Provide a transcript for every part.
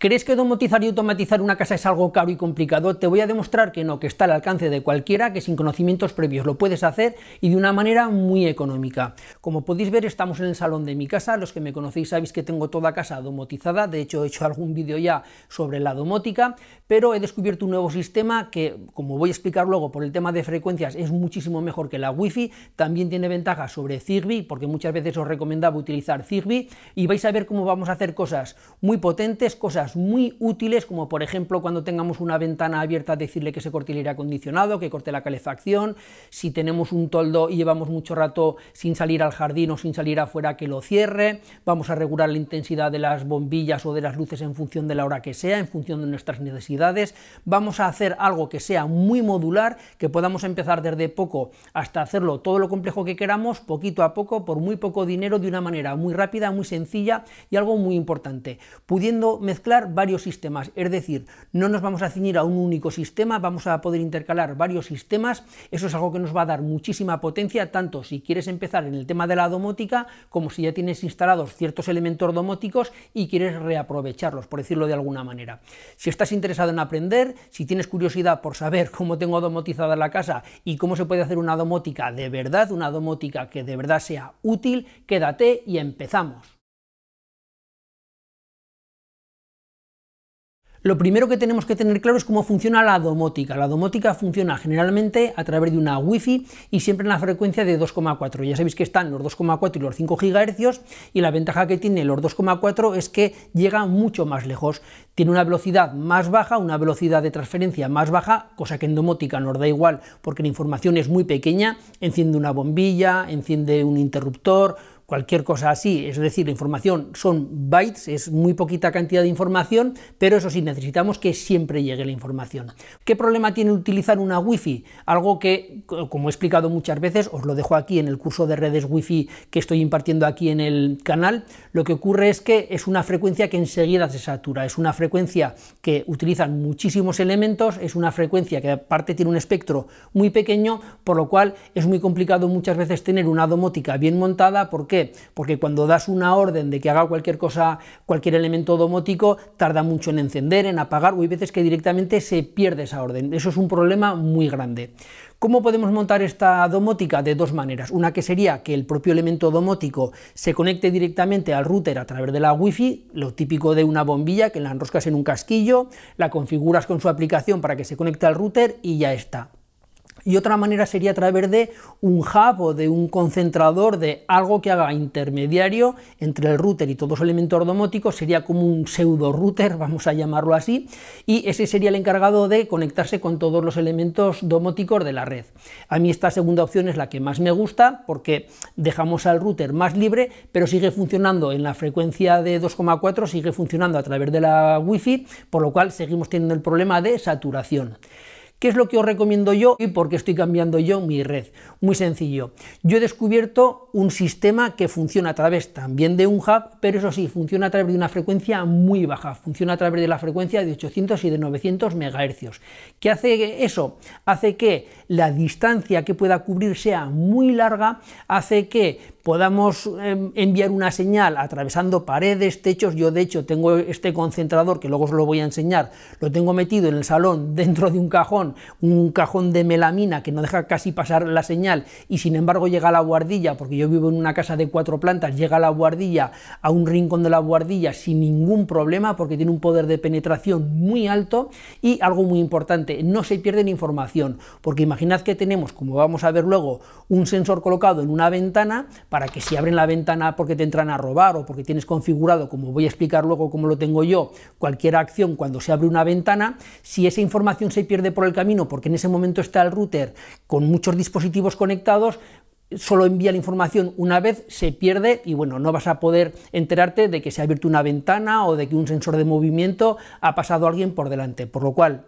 ¿Crees que domotizar y automatizar una casa es algo caro y complicado? Te voy a demostrar que no, que está al alcance de cualquiera, que sin conocimientos previos lo puedes hacer y de una manera muy económica. Como podéis ver, estamos en el salón de mi casa. Los que me conocéis sabéis que tengo toda casa domotizada. De hecho, he hecho algún vídeo ya sobre la domótica, pero he descubierto un nuevo sistema que, como voy a explicar luego por el tema de frecuencias, es muchísimo mejor que la Wi-Fi. También tiene ventajas sobre Zigbee, porque muchas veces os recomendaba utilizar Zigbee y vais a ver cómo vamos a hacer cosas muy potentes, cosas muy útiles, como por ejemplo cuando tengamos una ventana abierta, decirle que se corte el aire acondicionado, que corte la calefacción, si tenemos un toldo y llevamos mucho rato sin salir al jardín o sin salir afuera, que lo cierre, vamos a regular la intensidad de las bombillas o de las luces en función de la hora que sea, en función de nuestras necesidades, vamos a hacer algo que sea muy modular, que podamos empezar desde poco hasta hacerlo todo lo complejo que queramos, poquito a poco, por muy poco dinero, de una manera muy rápida, muy sencilla y algo muy importante, pudiendo mezclar varios sistemas, es decir, no nos vamos a ceñir a un único sistema, vamos a poder intercalar varios sistemas, eso es algo que nos va a dar muchísima potencia, tanto si quieres empezar en el tema de la domótica, como si ya tienes instalados ciertos elementos domóticos y quieres reaprovecharlos, por decirlo de alguna manera. Si estás interesado en aprender, si tienes curiosidad por saber cómo tengo domotizada la casa y cómo se puede hacer una domótica de verdad, una domótica que de verdad sea útil, quédate y empezamos. lo primero que tenemos que tener claro es cómo funciona la domótica. La domótica funciona generalmente a través de una Wi-Fi y siempre en la frecuencia de 2,4. Ya sabéis que están los 2,4 y los 5 GHz y la ventaja que tiene los 2,4 es que llega mucho más lejos. Tiene una velocidad más baja, una velocidad de transferencia más baja, cosa que en domótica nos da igual porque la información es muy pequeña. Enciende una bombilla, enciende un interruptor, cualquier cosa así, es decir, la información son bytes, es muy poquita cantidad de información, pero eso sí, necesitamos que siempre llegue la información. ¿Qué problema tiene utilizar una wifi Algo que, como he explicado muchas veces, os lo dejo aquí en el curso de redes wifi que estoy impartiendo aquí en el canal, lo que ocurre es que es una frecuencia que enseguida se satura, es una frecuencia que utilizan muchísimos elementos, es una frecuencia que aparte tiene un espectro muy pequeño, por lo cual es muy complicado muchas veces tener una domótica bien montada, porque porque cuando das una orden de que haga cualquier cosa, cualquier elemento domótico, tarda mucho en encender, en apagar, o hay veces que directamente se pierde esa orden. Eso es un problema muy grande. ¿Cómo podemos montar esta domótica? De dos maneras. Una que sería que el propio elemento domótico se conecte directamente al router a través de la Wi-Fi, lo típico de una bombilla que la enroscas en un casquillo, la configuras con su aplicación para que se conecte al router y ya está. Y otra manera sería a través de un hub o de un concentrador de algo que haga intermediario entre el router y todos los elementos domóticos, sería como un pseudo router, vamos a llamarlo así, y ese sería el encargado de conectarse con todos los elementos domóticos de la red. A mí esta segunda opción es la que más me gusta porque dejamos al router más libre, pero sigue funcionando en la frecuencia de 2,4, sigue funcionando a través de la Wi-Fi, por lo cual seguimos teniendo el problema de saturación. ¿Qué es lo que os recomiendo yo y por qué estoy cambiando yo mi red? Muy sencillo. Yo he descubierto un sistema que funciona a través también de un hub, pero eso sí, funciona a través de una frecuencia muy baja, funciona a través de la frecuencia de 800 y de 900 MHz. ¿Qué hace eso? Hace que la distancia que pueda cubrir sea muy larga, hace que podamos em, enviar una señal atravesando paredes, techos. Yo de hecho tengo este concentrador que luego os lo voy a enseñar. Lo tengo metido en el salón dentro de un cajón, un cajón de melamina que no deja casi pasar la señal y sin embargo llega a la guardilla, porque yo vivo en una casa de cuatro plantas, llega a la guardilla, a un rincón de la guardilla sin ningún problema porque tiene un poder de penetración muy alto y algo muy importante, no se pierde la información, porque imaginad que tenemos, como vamos a ver luego, un sensor colocado en una ventana, para que si abren la ventana porque te entran a robar o porque tienes configurado, como voy a explicar luego cómo lo tengo yo, cualquier acción cuando se abre una ventana, si esa información se pierde por el camino porque en ese momento está el router con muchos dispositivos conectados, solo envía la información una vez, se pierde y bueno, no vas a poder enterarte de que se ha abierto una ventana o de que un sensor de movimiento ha pasado a alguien por delante. Por lo cual,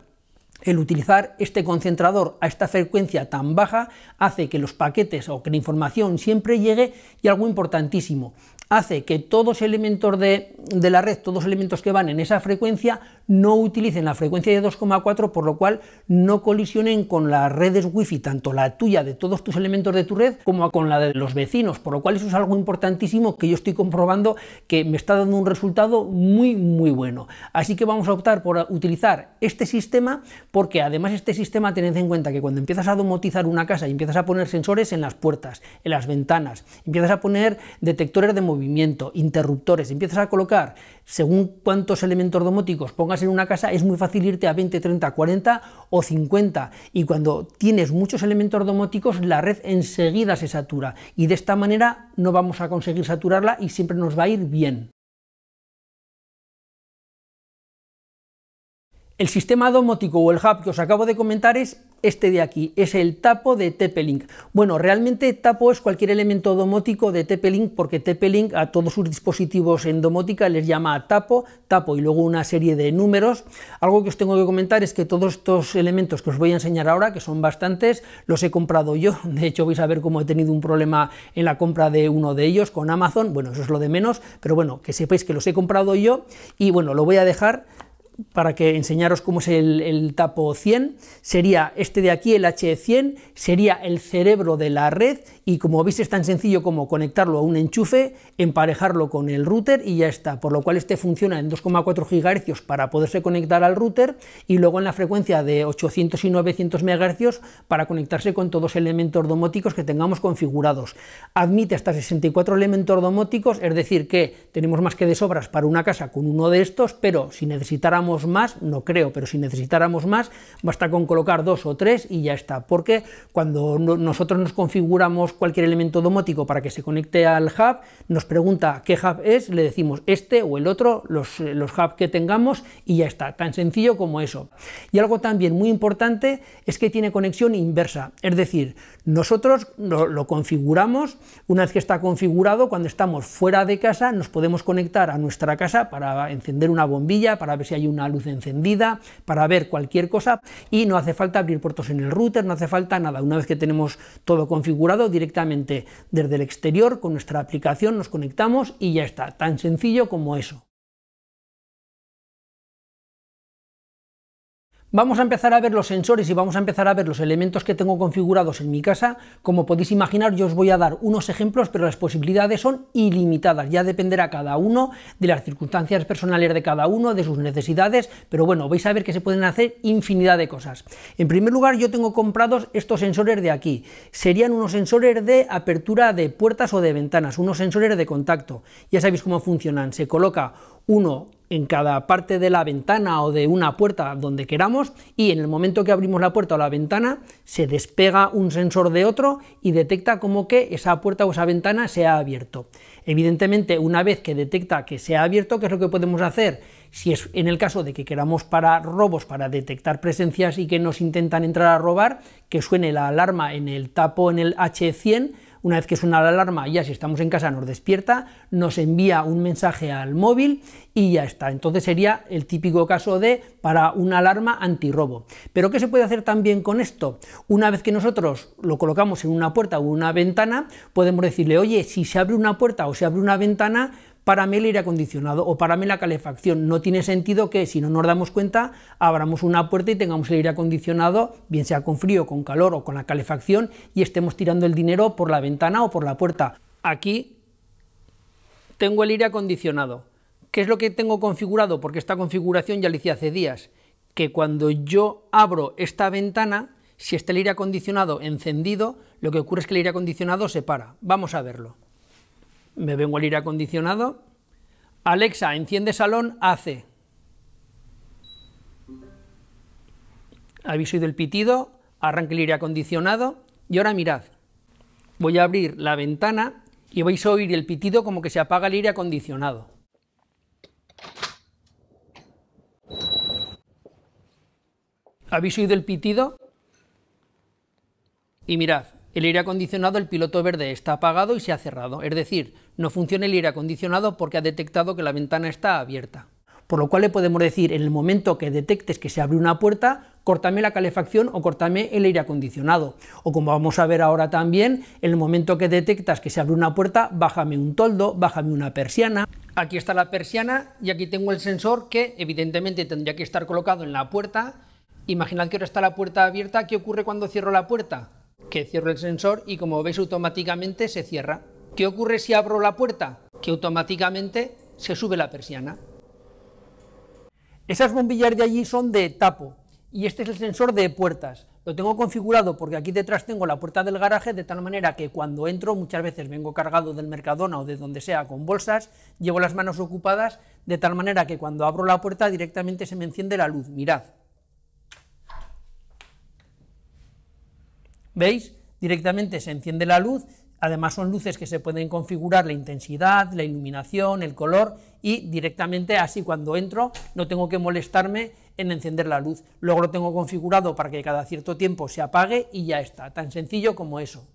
el utilizar este concentrador a esta frecuencia tan baja hace que los paquetes o que la información siempre llegue y algo importantísimo, hace que todos elementos de, la red, todos elementos que van en esa frecuencia, no utilicen la frecuencia de 2,4, por lo cual no colisionen con las redes wifi, tanto la tuya de todos tus elementos de tu red como con la de los vecinos, por lo cual eso es algo importantísimo que yo estoy comprobando que me está dando un resultado muy muy bueno. Así que vamos a optar por utilizar este sistema porque además este sistema tened en cuenta que cuando empiezas a domotizar una casa y empiezas a poner sensores en las puertas, en las ventanas, empiezas a poner detectores de movilidad, interruptores, empiezas a colocar según cuántos elementos domóticos pongas en una casa, es muy fácil irte a 20, 30, 40 o 50. Y cuando tienes muchos elementos domóticos, la red enseguida se satura. Y de esta manera no vamos a conseguir saturarla y siempre nos va a ir bien. El sistema domótico o el hub que os acabo de comentar es este de aquí, es el tapo de TP-Link. Bueno, realmente tapo es cualquier elemento domótico de TP-Link porque TP-Link a todos sus dispositivos en domótica les llama tapo, tapo y luego una serie de números. Algo que os tengo que comentar es que todos estos elementos que os voy a enseñar ahora, que son bastantes, los he comprado yo. De hecho, vais a ver cómo he tenido un problema en la compra de uno de ellos con Amazon. Bueno, eso es lo de menos, pero bueno, que sepáis que los he comprado yo y bueno, lo voy a dejar para que enseñaros cómo es el, tapo 100, sería este de aquí, el H100, sería el cerebro de la red y como veis es tan sencillo como conectarlo a un enchufe, emparejarlo con el router y ya está, por lo cual este funciona en 2,4 GHz para poderse conectar al router y luego en la frecuencia de 800 y 900 MHz para conectarse con todos los elementos domóticos que tengamos configurados. Admite hasta 64 elementos domóticos, es decir que tenemos más que de sobras para una casa con uno de estos, pero si necesitáramos más, no creo, pero si necesitáramos más, basta con colocar dos o tres y ya está. Porque cuando nosotros nos configuramos cualquier elemento domótico para que se conecte al hub, nos pregunta qué hub es, le decimos este o el otro, los, eh, los hubs que tengamos y ya está. Tan sencillo como eso. Y algo también muy importante es que tiene conexión inversa. Es decir, nosotros lo, lo configuramos, una vez que está configurado, cuando estamos fuera de casa, nos podemos conectar a nuestra casa para encender una bombilla, para ver si hay un una luz encendida para ver cualquier cosa y no hace falta abrir puertos en el router, no hace falta nada. Una vez que tenemos todo configurado directamente desde el exterior con nuestra aplicación nos conectamos y ya está, tan sencillo como eso. Vamos a empezar a ver los sensores y vamos a empezar a ver los elementos que tengo configurados en mi casa. Como podéis imaginar, yo os voy a dar unos ejemplos, pero las posibilidades son ilimitadas. Ya dependerá cada uno de las circunstancias personales de cada uno, de sus necesidades, pero bueno, vais a ver que se pueden hacer infinidad de cosas. En primer lugar, yo tengo comprados estos sensores de aquí. Serían unos sensores de apertura de puertas o de ventanas, unos sensores de contacto. Ya sabéis cómo funcionan. Se coloca uno en cada parte de la ventana o de una puerta donde queramos y en el momento que abrimos la puerta o la ventana se despega un sensor de otro y detecta como que esa puerta o esa ventana se ha abierto. Evidentemente, una vez que detecta que se ha abierto, ¿qué es lo que podemos hacer? Si es en el caso de que queramos para robos, para detectar presencias y que nos intentan entrar a robar, que suene la alarma en el tapo en el H100 una vez que suena la alarma, ya si estamos en casa nos despierta, nos envía un mensaje al móvil y ya está. Entonces sería el típico caso de para una alarma antirrobo. Pero ¿qué se puede hacer también con esto? Una vez que nosotros lo colocamos en una puerta o una ventana, podemos decirle, oye, si se abre una puerta o se abre una ventana, para mí el aire acondicionado o para mí la calefacción. No tiene sentido que si no nos damos cuenta abramos una puerta y tengamos el aire acondicionado, bien sea con frío, con calor o con la calefacción, y estemos tirando el dinero por la ventana o por la puerta. Aquí tengo el aire acondicionado. ¿Qué es lo que tengo configurado? Porque esta configuración ya la hice hace días. Que cuando yo abro esta ventana, si está el aire acondicionado encendido, lo que ocurre es que el aire acondicionado se para. Vamos a verlo me vengo al aire acondicionado, Alexa, enciende salón, hace. Habéis oído el pitido, arranque el aire acondicionado y ahora mirad. Voy a abrir la ventana y vais a oír el pitido como que se apaga el aire acondicionado. ¿Habéis oído el pitido? Y mirad, el aire acondicionado, el piloto verde está apagado y se ha cerrado, es decir, no funciona el aire acondicionado porque ha detectado que la ventana está abierta. Por lo cual le podemos decir, en el momento que detectes que se abre una puerta, cortame la calefacción o cortame el aire acondicionado. O como vamos a ver ahora también, en el momento que detectas que se abre una puerta, bájame un toldo, bájame una persiana. Aquí está la persiana y aquí tengo el sensor que evidentemente tendría que estar colocado en la puerta. Imaginad que ahora está la puerta abierta, ¿qué ocurre cuando cierro la puerta? que cierro el sensor y como veis automáticamente se cierra. ¿Qué ocurre si abro la puerta? Que automáticamente se sube la persiana. Esas bombillas de allí son de tapo y este es el sensor de puertas. Lo tengo configurado porque aquí detrás tengo la puerta del garaje de tal manera que cuando entro muchas veces vengo cargado del Mercadona o de donde sea con bolsas, llevo las manos ocupadas de tal manera que cuando abro la puerta directamente se me enciende la luz, mirad. ¿Veis? Directamente se enciende la luz, además son luces que se pueden configurar la intensidad, la iluminación, el color y directamente así cuando entro no tengo que molestarme en encender la luz. Luego lo tengo configurado para que cada cierto tiempo se apague y ya está, tan sencillo como eso.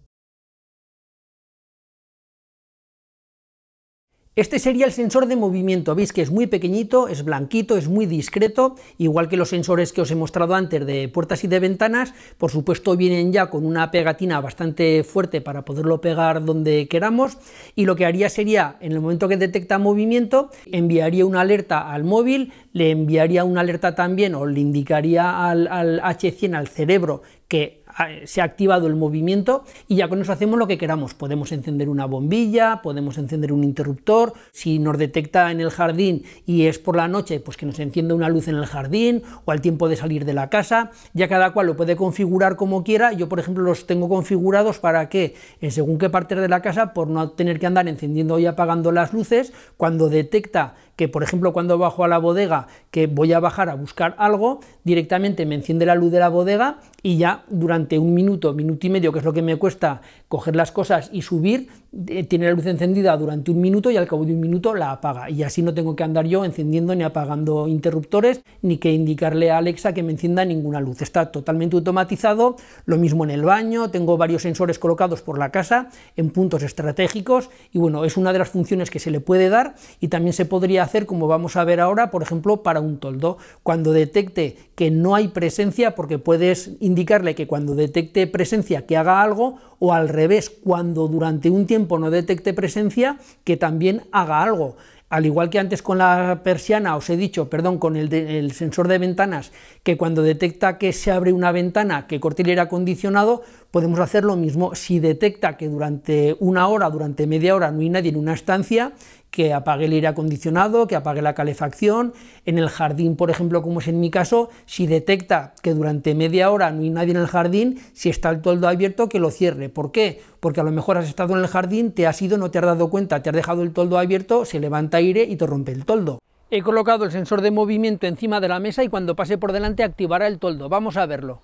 Este sería el sensor de movimiento, veis que es muy pequeñito, es blanquito, es muy discreto, igual que los sensores que os he mostrado antes de puertas y de ventanas, por supuesto vienen ya con una pegatina bastante fuerte para poderlo pegar donde queramos y lo que haría sería, en el momento que detecta movimiento, enviaría una alerta al móvil, le enviaría una alerta también o le indicaría al, H100, al cerebro, que se ha activado el movimiento y ya con eso hacemos lo que queramos. Podemos encender una bombilla, podemos encender un interruptor, si nos detecta en el jardín y es por la noche, pues que nos encienda una luz en el jardín o al tiempo de salir de la casa, ya cada cual lo puede configurar como quiera. Yo, por ejemplo, los tengo configurados para que, eh, según qué parte de la casa, por no tener que andar encendiendo y apagando las luces, cuando detecta que, por ejemplo, cuando bajo a la bodega, que voy a bajar a buscar algo, directamente me enciende la luz de la bodega y ya durante un minuto, minuto y medio, que es lo que me cuesta coger las cosas y subir, eh, tiene la luz encendida durante un minuto y al cabo de un minuto la apaga. Y así no tengo que andar yo encendiendo ni apagando interruptores, ni que indicarle a Alexa que me encienda ninguna luz. Está totalmente automatizado, lo mismo en el baño, tengo varios sensores colocados por la casa en puntos estratégicos y bueno, es una de las funciones que se le puede dar y también se podría hacer, como vamos a ver ahora, por ejemplo, para un toldo, cuando detecte que no hay presencia, porque puedes indicarle que cuando detecte presencia que haga algo o al revés, cuando durante un tiempo no detecte presencia, que también haga algo. Al igual que antes con la persiana, os he dicho, perdón, con el, sensor de ventanas, que cuando detecta que se abre una ventana, que corte el acondicionado, Podemos hacer lo mismo si detecta que durante una hora, durante media hora no hay nadie en una estancia, que apague el aire acondicionado, que apague la calefacción. En el jardín, por ejemplo, como es en mi caso, si detecta que durante media hora no hay nadie en el jardín, si está el toldo abierto, que lo cierre. ¿Por qué? Porque a lo mejor has estado en el jardín, te has ido, no te has dado cuenta, te has dejado el toldo abierto, se levanta aire y te rompe el toldo. He colocado el sensor de movimiento encima de la mesa y cuando pase por delante activará el toldo. Vamos a verlo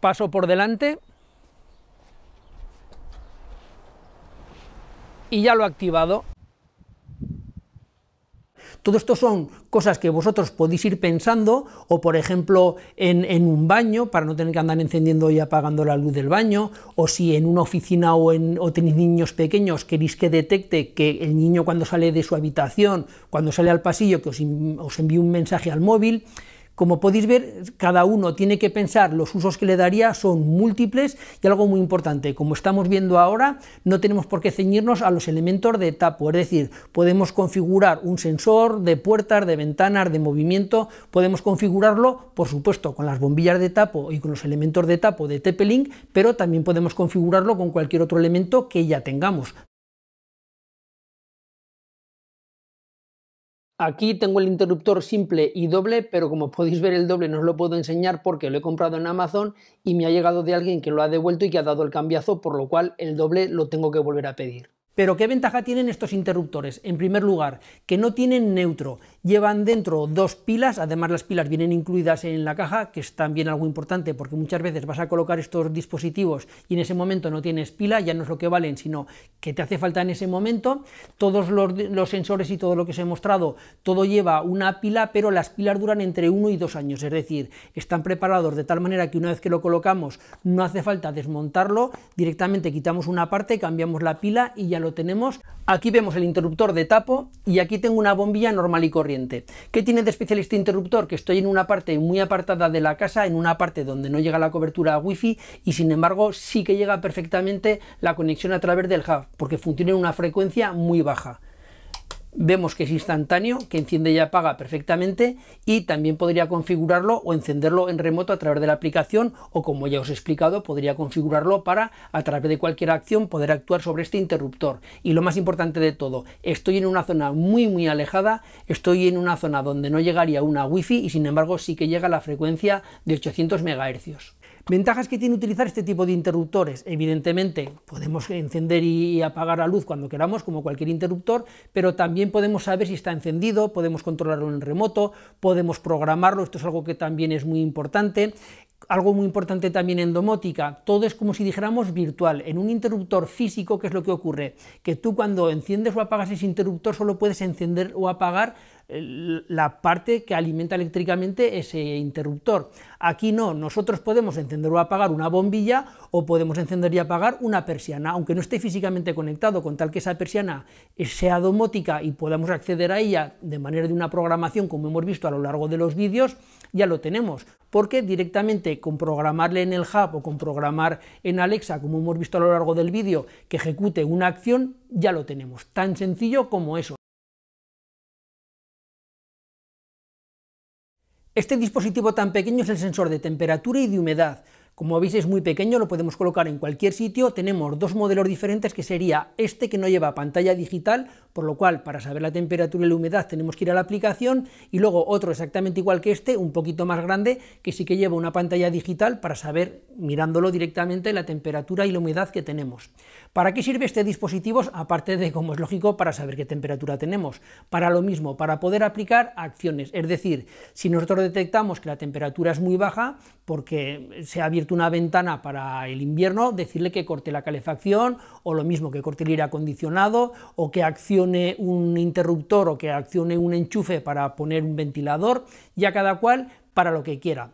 paso por delante y ya lo he activado. Todo esto son cosas que vosotros podéis ir pensando, o por ejemplo en, un baño, para no tener que andar encendiendo y apagando la luz del baño, o si en una oficina o, en, tenéis niños pequeños, queréis que detecte que el niño cuando sale de su habitación, cuando sale al pasillo, que os envíe un mensaje al móvil, como podéis ver, cada uno tiene que pensar, los usos que le daría son múltiples y algo muy importante, como estamos viendo ahora, no tenemos por qué ceñirnos a los elementos de tapo, es decir, podemos configurar un sensor de puertas, de ventanas, de movimiento, podemos configurarlo, por supuesto, con las bombillas de tapo y con los elementos de tapo de tp pero también podemos configurarlo con cualquier otro elemento que ya tengamos, Aquí tengo el interruptor simple y doble, pero como podéis ver el doble no os lo puedo enseñar porque lo he comprado en Amazon y me ha llegado de alguien que lo ha devuelto y que ha dado el cambiazo, por lo cual el doble lo tengo que volver a pedir. Pero ¿qué ventaja tienen estos interruptores? En primer lugar, que no tienen neutro Llevan dentro dos pilas, además las pilas vienen incluidas en la caja, que es también algo importante porque muchas veces vas a colocar estos dispositivos y en ese momento no tienes pila, ya no es lo que valen, sino que te hace falta en ese momento. Todos los, sensores y todo lo que os he mostrado, todo lleva una pila, pero las pilas duran entre uno y dos años, es decir, están preparados de tal manera que una vez que lo colocamos no hace falta desmontarlo, directamente quitamos una parte, cambiamos la pila y ya lo tenemos. Aquí vemos el interruptor de tapo y aquí tengo una bombilla normal y corriente ¿Qué tiene de especial este interruptor? Que estoy en una parte muy apartada de la casa, en una parte donde no llega la cobertura wifi y sin embargo sí que llega perfectamente la conexión a través del hub porque funciona en una frecuencia muy baja. Vemos que es instantáneo, que enciende y apaga perfectamente y también podría configurarlo o encenderlo en remoto a través de la aplicación o como ya os he explicado podría configurarlo para a través de cualquier acción poder actuar sobre este interruptor. Y lo más importante de todo, estoy en una zona muy muy alejada, estoy en una zona donde no llegaría una wifi y sin embargo sí que llega la frecuencia de 800 MHz. Ventajas que tiene utilizar este tipo de interruptores. Evidentemente, podemos encender y apagar la luz cuando queramos, como cualquier interruptor, pero también podemos saber si está encendido, podemos controlarlo en remoto, podemos programarlo, esto es algo que también es muy importante. Algo muy importante también en domótica, todo es como si dijéramos virtual, en un interruptor físico, ¿qué es lo que ocurre? Que tú cuando enciendes o apagas ese interruptor solo puedes encender o apagar la parte que alimenta eléctricamente ese interruptor. Aquí no, nosotros podemos encender o apagar una bombilla o podemos encender y apagar una persiana, aunque no esté físicamente conectado, con tal que esa persiana sea domótica y podamos acceder a ella de manera de una programación, como hemos visto a lo largo de los vídeos, ya lo tenemos, porque directamente con programarle en el hub o con programar en Alexa, como hemos visto a lo largo del vídeo, que ejecute una acción, ya lo tenemos, tan sencillo como eso. Este dispositivo tan pequeño es el sensor de temperatura y de humedad. Como veis es muy pequeño, lo podemos colocar en cualquier sitio. Tenemos dos modelos diferentes que sería este que no lleva pantalla digital, por lo cual para saber la temperatura y la humedad tenemos que ir a la aplicación y luego otro exactamente igual que este, un poquito más grande, que sí que lleva una pantalla digital para saber mirándolo directamente la temperatura y la humedad que tenemos. ¿Para qué sirve este dispositivo? Aparte de, como es lógico, para saber qué temperatura tenemos. Para lo mismo, para poder aplicar acciones. Es decir, si nosotros detectamos que la temperatura es muy baja, porque se ha abierto una ventana para el invierno, decirle que corte la calefacción, o lo mismo, que corte el aire acondicionado, o que accione un interruptor, o que accione un enchufe para poner un ventilador, ya cada cual para lo que quiera.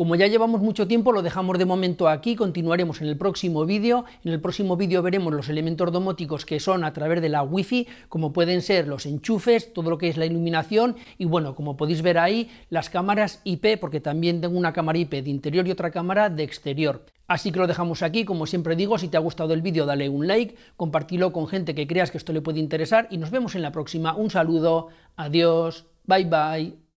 Como ya llevamos mucho tiempo, lo dejamos de momento aquí, continuaremos en el próximo vídeo. En el próximo vídeo veremos los elementos domóticos que son a través de la Wi-Fi, como pueden ser los enchufes, todo lo que es la iluminación y bueno, como podéis ver ahí, las cámaras IP, porque también tengo una cámara IP de interior y otra cámara de exterior. Así que lo dejamos aquí, como siempre digo, si te ha gustado el vídeo dale un like, compartilo con gente que creas que esto le puede interesar y nos vemos en la próxima. Un saludo, adiós, bye bye.